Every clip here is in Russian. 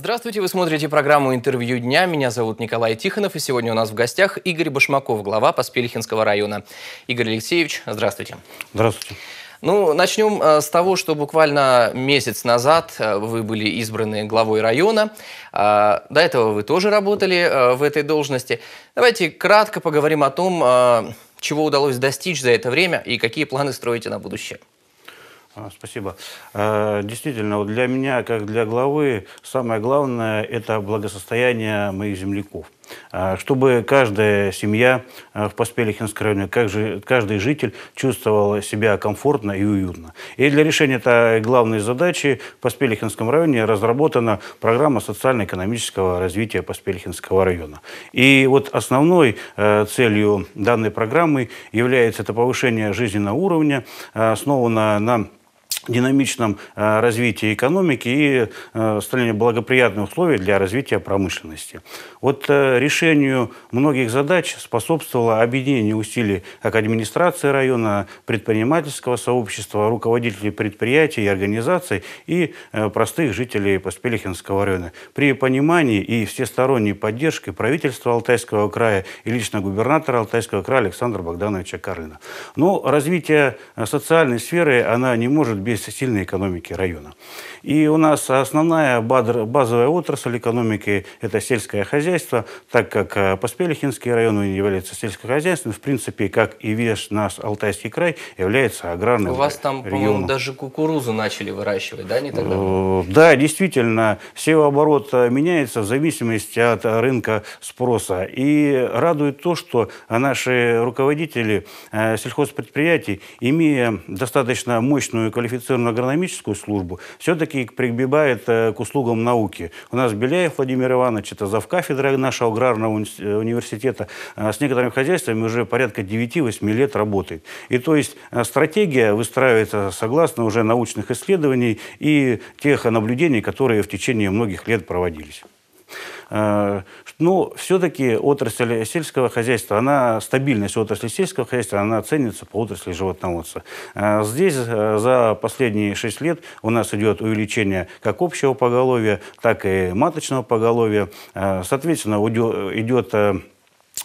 Здравствуйте, вы смотрите программу «Интервью дня». Меня зовут Николай Тихонов, и сегодня у нас в гостях Игорь Башмаков, глава Поспелихинского района. Игорь Алексеевич, здравствуйте. Здравствуйте. Ну, начнем э, с того, что буквально месяц назад э, вы были избраны главой района. А, до этого вы тоже работали э, в этой должности. Давайте кратко поговорим о том, чего удалось достичь за это время и какие планы строите на будущее. А, спасибо. А, действительно, для меня, как для главы, самое главное – это благосостояние моих земляков. А, чтобы каждая семья а, в Поспелихинском районе, каждый житель чувствовал себя комфортно и уютно. И для решения этой главной задачи в Поспелихинском районе разработана программа социально-экономического развития Поспелихинского района. И вот основной а, целью данной программы является это повышение жизненного уровня, основанное на динамичном э, развитии экономики и э, создании благоприятных условий для развития промышленности. Вот э, решению многих задач способствовало объединение усилий как администрации района, предпринимательского сообщества, руководителей предприятий и организаций и простых жителей Поспелихинского района. При понимании и всесторонней поддержке правительства Алтайского края и лично губернатора Алтайского края Александра Богдановича Карлина. Но развитие социальной сферы, она не может без являются сильные экономики района. И у нас основная базовая отрасль экономики – это сельское хозяйство, так как э, Поспелихинский район является сельскохозяйственным, в принципе, как и весь наш Алтайский край, является аграрным У вас там, по-моему, даже кукурузу начали выращивать, да, не тогда? Э, да, действительно, севооборот э, меняется в зависимости от рынка спроса. И радует то, что наши руководители сельхозпредприятий, имея достаточно мощную квалификацию, квалифицированную агрономическую службу, все-таки прибегает э, к услугам науки. У нас Беляев Владимир Иванович, это завкафедра нашего аграрного э, университета, э, с некоторыми хозяйствами уже порядка 9-8 лет работает. И то есть стратегия выстраивается согласно уже научных исследований и тех наблюдений, которые в течение многих лет проводились. Э, Но ну, все-таки отрасль сельского хозяйства, она, стабильность отрасли сельского хозяйства, она ценится по отрасли животноводства. Э, здесь э, за последние 6 лет у нас идет увеличение как общего поголовья, так и маточного поголовья. Соответственно, идет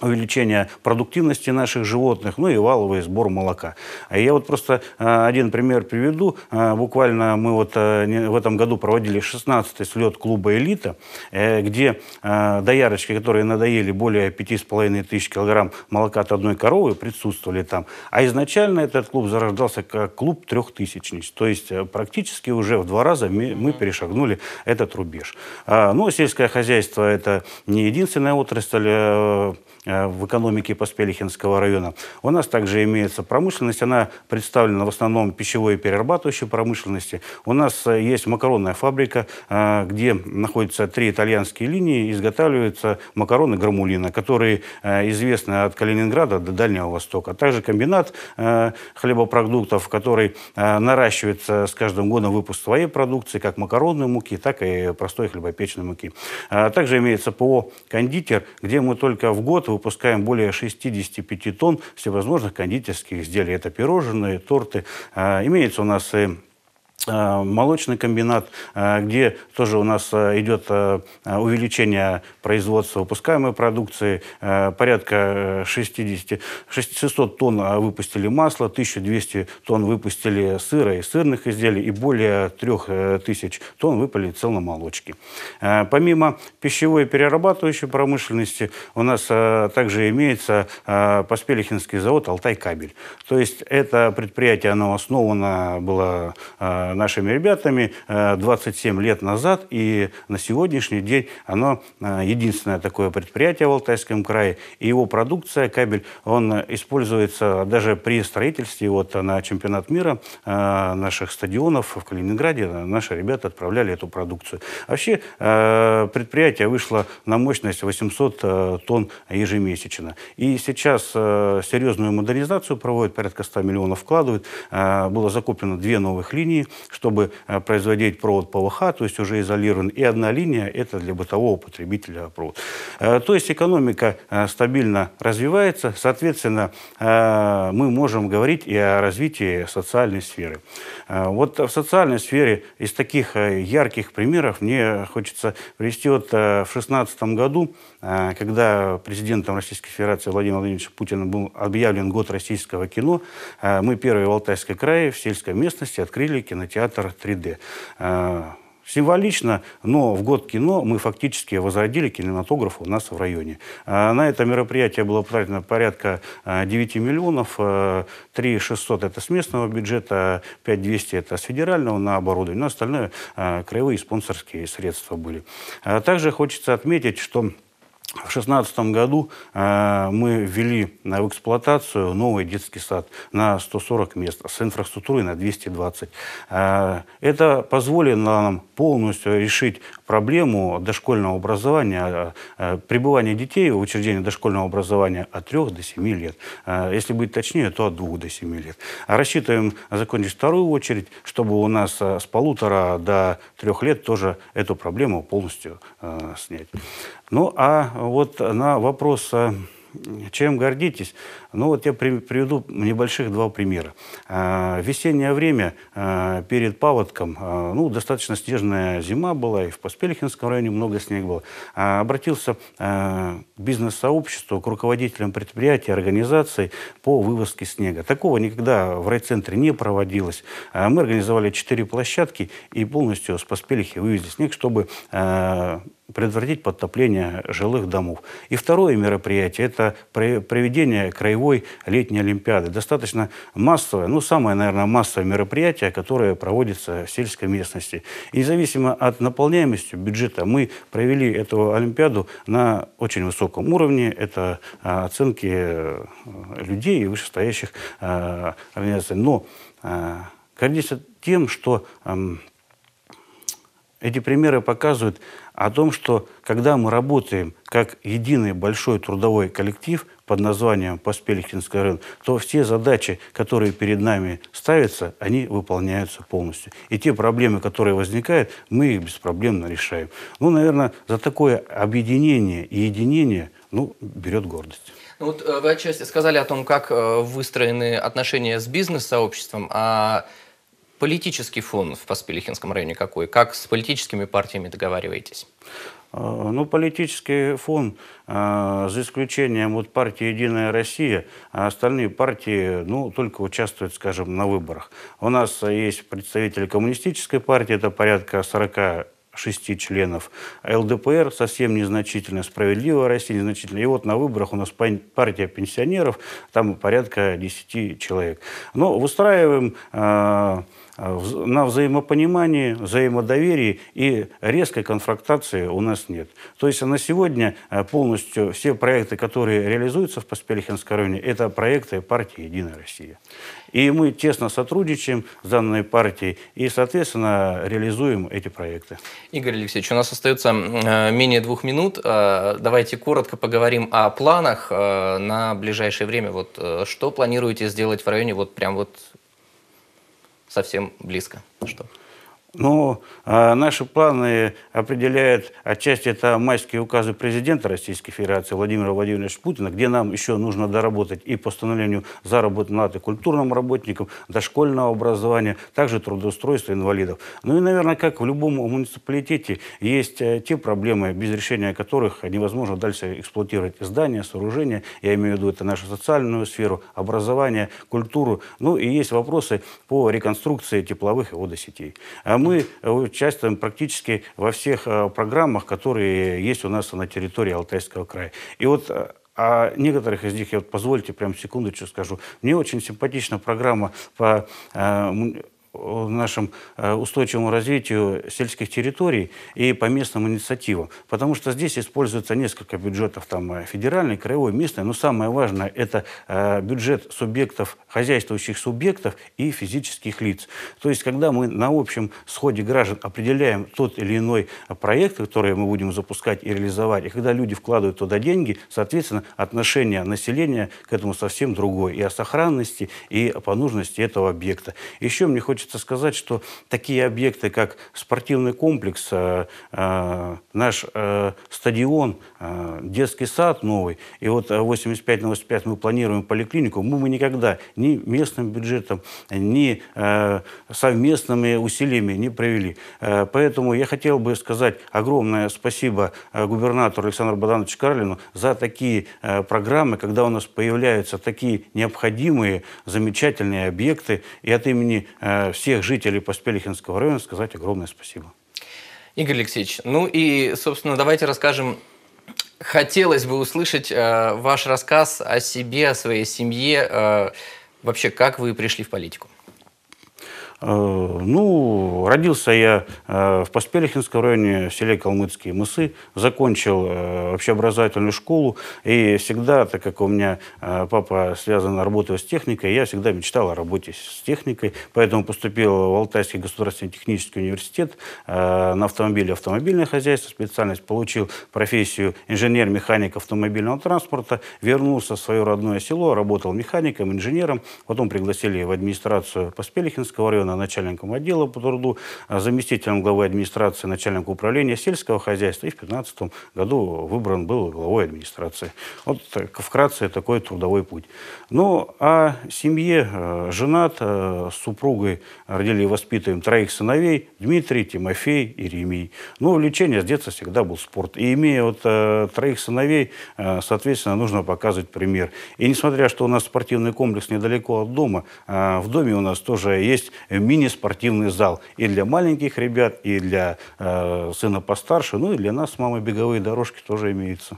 увеличение продуктивности наших животных, ну и валовый сбор молока. А я вот просто э, один пример приведу. Э, буквально мы вот э, в этом году проводили 16-й слет клуба «Элита», где доярочки, которые надоели более 5,5 тысяч килограмм молока от одной коровы, присутствовали там. А изначально этот клуб зарождался как клуб трехтысячнич. То есть практически уже в два раза мы перешагнули этот рубеж. А, Но ну, сельское хозяйство – это не единственная отрасль Э, в экономике Поспелихинского района. У нас также имеется промышленность, она представлена в основном пищевой и перерабатывающей промышленности. У нас э, есть макаронная фабрика, э, где находятся три итальянские линии, изготавливаются макароны грамулина, которые известны от Калининграда до Дальнего Востока. также комбинат хлебопродуктов, который наращивается с каждым годом выпуск своей продукции, как макаронной муки, так и простой хлебопечной муки. А также имеется ПО «Кондитер», где мы только в год выпускаем более 65 тонн всевозможных кондитерских изделий. Это пирожные, торты. А, имеется у нас и а, молочный комбинат, а, где тоже у нас а, идет увеличение производства выпускаемой продукции, порядка 60, э, 600 тонн выпустили масла, 1200 тонн выпустили сыра и сырных изделий и более 3000 э, тонн выпали целомолочки. Помимо пищевой перерабатывающей промышленности у нас также имеется Поспелихинский завод «Алтай-кабель». То есть это предприятие, оно основано было нашими ребятами 27 э, лет назад, и на сегодняшний день оно э, единственное такое предприятие в Алтайском крае, и его продукция, кабель, он используется даже при строительстве вот на чемпионат мира э, наших стадионов в Калининграде, наши ребята отправляли эту продукцию. Вообще предприятие вышло на мощность 800 тонн ежемесячно. И сейчас серьезную модернизацию проводят, порядка 100 миллионов вкладывают. Было закуплено две новых линии чтобы э, производить провод ПВХ, то есть уже изолирован. И одна линия – это для бытового потребителя провод. Э, то есть экономика э, стабильно развивается, соответственно, мы можем говорить и о развитии социальной сферы. Вот в социальной сфере из таких ярких примеров мне хочется привести вот в 2016 году, когда президентом Российской Федерации Владимир Владимирович Путин был объявлен год российского кино, мы первые в Алтайском крае в сельской местности открыли кинотеатр кинотеатр 3D. Э, символично, но в год кино мы фактически возродили кинематограф у нас в районе. Э, на это мероприятие было потрачено порядка 9 э, миллионов. 3 600 – это с местного бюджета, 5 200 – это с федерального на оборудование, но ну, остальное – краевые спонсорские средства были. Также хочется отметить, что в 2016 году э, мы ввели в эксплуатацию новый детский сад на 140 мест с инфраструктурой на 220. Э, это позволило нам полностью решить проблему дошкольного образования, э, э, пребывания детей в учреждении дошкольного образования от 3 до 7 лет. Э, если быть точнее, то от 2 до 7 лет. А рассчитываем закончить вторую очередь, чтобы у нас с полутора до трех лет тоже эту проблему полностью снять. Ну а вот на вопрос чем гордитесь? Ну вот я приведу небольших два примера. В а, весеннее время а, перед паводком, а, ну достаточно снежная зима была, и в Поспелихинском районе много снега было, обратился к бизнес-сообществу, к руководителям предприятий, организаций по вывозке снега. Такого никогда в райцентре не проводилось. Мы организовали четыре площадки и полностью с Поспелихи вывезли снег, чтобы предотвратить подтопление жилых домов. И второе мероприятие – это проведение краевой летней Олимпиады. Достаточно массовое, ну, самое, наверное, массовое мероприятие, которое проводится в сельской местности. И независимо от наполняемости бюджета, мы провели эту Олимпиаду на очень высоком уровне. Это а, оценки э, людей и вышестоящих а, организаций. Но конечно а, тем, что эти примеры показывают о том, что когда мы работаем как единый большой трудовой коллектив под названием Поспелихинский рынок, то все задачи, которые перед нами ставятся, они выполняются полностью. И те проблемы, которые возникают, мы их беспроблемно решаем. Ну, наверное, за такое объединение и единение ну, берет гордость. Ну, вот э, вы отчасти сказали о том, как э, выстроены отношения с бизнес-сообществом, а политический фон в Поспелихинском районе какой? Как с политическими партиями договариваетесь? Э, ну, политический фон, э, за исключением вот партии «Единая Россия», а остальные партии, ну, только участвуют, скажем, на выборах. У нас есть представители коммунистической партии, это порядка 40 шести членов, ЛДПР совсем незначительно, Справедливая Россия незначительно. И вот на выборах у нас партия пенсионеров, там порядка десяти человек. Но ну, выстраиваем э, а, на взаимопонимании, взаимодоверии и резкой конфронтации у нас нет. То есть на сегодня а, полностью все проекты, которые реализуются в Поспелихинском районе, это проекты партии «Единая Россия». И мы тесно сотрудничаем с данной партией и, соответственно, реализуем эти проекты. Игорь Алексеевич, у нас остается э, менее двух минут. А, давайте коротко поговорим о планах на ближайшее время. Вот э, что планируете сделать в районе вот прям вот совсем близко. Что? Ну, а наши планы определяют отчасти это майские указы президента Российской Федерации Владимира Владимировича Путина, где нам еще нужно доработать и постановлению становлению заработной культурным работникам, дошкольного образования, также трудоустройства инвалидов. Ну и, наверное, как в любом муниципалитете, есть э, те проблемы, без решения которых невозможно дальше эксплуатировать здания, сооружения, я имею в виду это нашу социальную сферу, образование, культуру. Ну и есть вопросы по реконструкции тепловых и водосетей а мы э, участвуем практически во всех э, программах, которые есть у нас на территории Алтайского края. И вот э, о некоторых из них, я вот позвольте прям секундочку скажу, мне очень симпатична программа по нашему э, устойчивому развитию сельских территорий и по местным инициативам. Потому что здесь используется несколько бюджетов, там э, федеральный, краевой, местный, но самое важное – это э, бюджет субъектов, хозяйствующих субъектов и физических лиц. То есть, когда мы на общем сходе граждан определяем тот или иной проект, который мы будем запускать и реализовать, и когда люди вкладывают туда деньги, соответственно, отношение населения к этому совсем другое. И о сохранности, и по нужности этого объекта. Еще мне хочется хочется сказать, что такие объекты, как спортивный комплекс, э, э, наш э, стадион, детский сад новый, и вот 85 на 85 мы планируем поликлинику, мы, мы никогда ни местным бюджетом, ни совместными усилиями не провели. Поэтому я хотел бы сказать огромное спасибо губернатору Александру Богдановичу Карлину за такие программы, когда у нас появляются такие необходимые, замечательные объекты. И от имени всех жителей Поспелихинского района сказать огромное спасибо. Игорь Алексеевич, ну и, собственно, давайте расскажем хотелось бы услышать э, ваш рассказ о себе, о своей семье. Э, вообще, как вы пришли в политику? Э, ну, родился я э, в Поспелихинском районе, в селе Калмыцкие Мысы, закончил э, общеобразовательную школу, и всегда, так как у меня папа связан работой с техникой, я всегда мечтал о работе с техникой, поэтому поступил в Алтайский государственный технический университет на автомобиле автомобильное хозяйство, специальность получил профессию инженер-механик автомобильного транспорта, вернулся в свое родное село, работал механиком, инженером, потом пригласили в администрацию Поспелихинского района, начальником отдела по труду, а заместителем главы администрации, начальником управления сельского хозяйства и в 2015 году выбран был главой администрации. Вот так, вкратце такой трудовой путь. Ну, а семье э, женат, э, с супругой родили и воспитываем троих сыновей, Дмитрий, Тимофей и Ремий. Ну, увлечение с детства всегда был спорт. И имея вот э, троих сыновей, соответственно, нужно показывать пример. И несмотря, что у нас спортивный комплекс недалеко от дома, в доме у нас тоже есть Э, мини-спортивный зал и для маленьких ребят, и для э, сына постарше, ну и для нас с мамой беговые дорожки тоже имеются.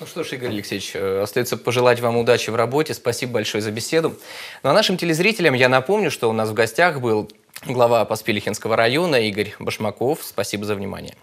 Ну что ж, Игорь Алексеевич, э, остается пожелать вам удачи в работе. Спасибо большое за беседу. Ну а нашим телезрителям я напомню, что у нас в гостях был глава Поспелихинского района Игорь Башмаков. Спасибо за внимание.